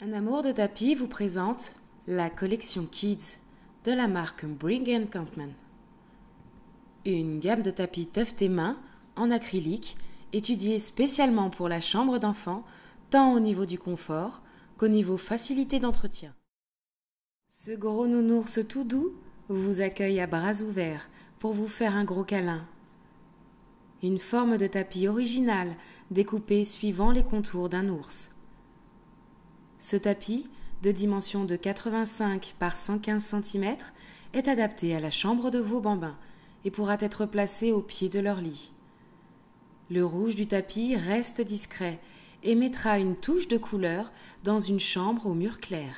Un amour de tapis vous présente la collection Kids de la marque Brigg Campman. Une gamme de tapis et mains en acrylique étudiée spécialement pour la chambre d'enfant tant au niveau du confort qu'au niveau facilité d'entretien. Ce gros nounours tout doux vous accueille à bras ouverts pour vous faire un gros câlin. Une forme de tapis originale découpée suivant les contours d'un ours. Ce tapis, de dimension de 85 par 115 cm, est adapté à la chambre de vos bambins et pourra être placé au pied de leur lit. Le rouge du tapis reste discret et mettra une touche de couleur dans une chambre au mur clair.